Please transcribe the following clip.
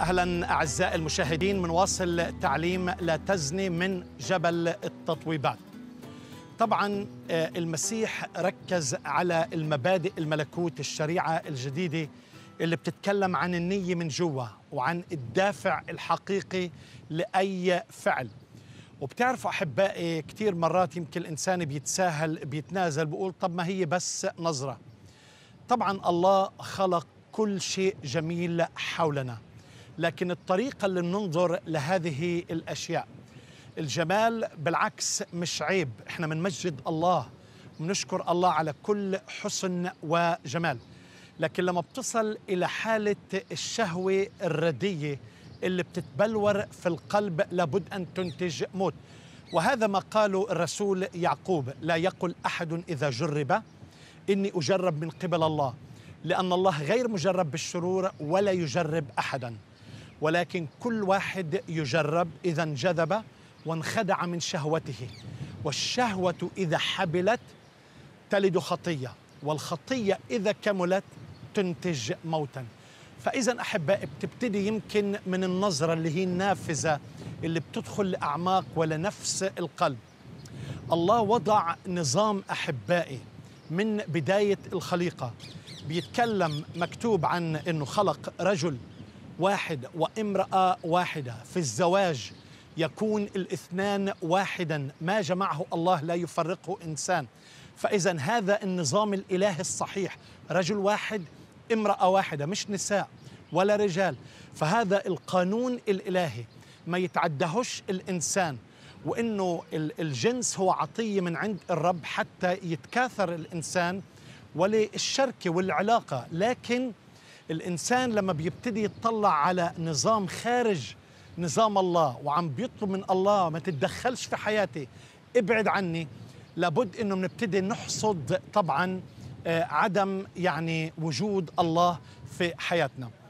اهلا اعزائي المشاهدين من واصل تعليم لا تزني من جبل التطويبات. طبعا آه، المسيح ركز على المبادئ الملكوت الشريعه الجديده اللي بتتكلم عن النيه من جوا وعن الدافع الحقيقي لاي فعل. وبتعرفوا احبائي كثير مرات يمكن الانسان بيتساهل بيتنازل بيقول طب ما هي بس نظره. طبعا الله خلق كل شيء جميل حولنا. لكن الطريقة اللي بننظر لهذه الأشياء الجمال بالعكس مش عيب احنا بنمجد الله بنشكر الله على كل حسن وجمال لكن لما بتصل إلى حالة الشهوة الردية اللي بتتبلور في القلب لابد أن تنتج موت وهذا ما قاله الرسول يعقوب لا يقل أحد إذا جرب إني أجرب من قبل الله لأن الله غير مجرب بالشرور ولا يجرب أحداً ولكن كل واحد يجرب إذا انجذب وانخدع من شهوته والشهوة إذا حبلت تلد خطية والخطية إذا كملت تنتج موتا فإذا أحبائي بتبتدي يمكن من النظرة اللي هي النافذة اللي بتدخل لأعماق ولنفس القلب الله وضع نظام أحبائي من بداية الخليقة بيتكلم مكتوب عن أنه خلق رجل واحد وامرأة واحدة في الزواج يكون الاثنان واحدا ما جمعه الله لا يفرقه إنسان فإذا هذا النظام الإلهي الصحيح رجل واحد امرأة واحدة مش نساء ولا رجال فهذا القانون الإلهي ما يتعدهش الإنسان وإنه الجنس هو عطية من عند الرب حتى يتكاثر الإنسان وللشركة والعلاقة لكن الإنسان لما بيبتدي يطلع على نظام خارج نظام الله وعم بيطلب من الله ما تتدخلش في حياتي ابعد عني لابد انه بنبتدي نحصد طبعا آه، عدم يعني وجود الله في حياتنا